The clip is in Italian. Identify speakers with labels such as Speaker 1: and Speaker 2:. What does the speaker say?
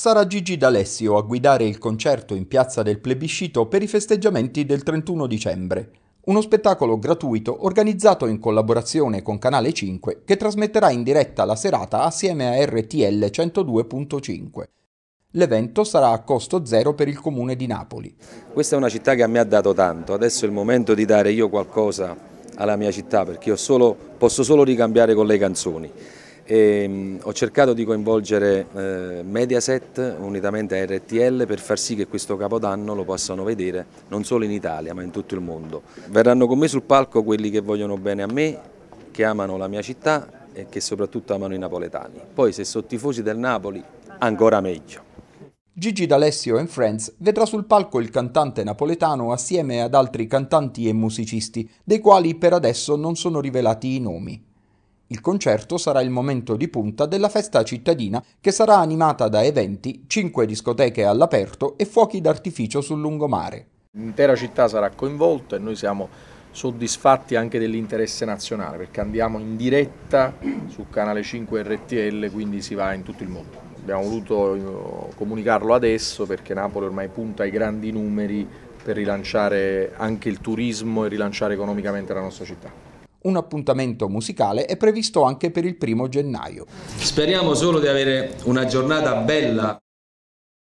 Speaker 1: sarà Gigi D'Alessio a guidare il concerto in Piazza del Plebiscito per i festeggiamenti del 31 dicembre. Uno spettacolo gratuito organizzato in collaborazione con Canale 5 che trasmetterà in diretta la serata assieme a RTL 102.5. L'evento sarà a costo zero per il comune di Napoli.
Speaker 2: Questa è una città che a me ha dato tanto, adesso è il momento di dare io qualcosa alla mia città perché io solo, posso solo ricambiare con le canzoni. E, ehm, ho cercato di coinvolgere eh, Mediaset unitamente a RTL per far sì che questo capodanno lo possano vedere non solo in Italia ma in tutto il mondo. Verranno con me sul palco quelli che vogliono bene a me, che amano la mia città e che soprattutto amano i napoletani. Poi se sono tifosi del Napoli ancora meglio.
Speaker 1: Gigi D'Alessio and Friends vedrà sul palco il cantante napoletano assieme ad altri cantanti e musicisti, dei quali per adesso non sono rivelati i nomi. Il concerto sarà il momento di punta della festa cittadina
Speaker 3: che sarà animata da eventi, cinque discoteche all'aperto e fuochi d'artificio sul lungomare. L'intera città sarà coinvolta e noi siamo soddisfatti anche dell'interesse nazionale perché andiamo in diretta su canale 5 RTL quindi si va in tutto il mondo. Abbiamo voluto eh, comunicarlo adesso perché Napoli ormai punta ai grandi numeri per rilanciare anche il turismo e rilanciare economicamente la nostra città. Un appuntamento musicale è previsto anche per il primo gennaio.
Speaker 2: Speriamo solo di avere una giornata bella.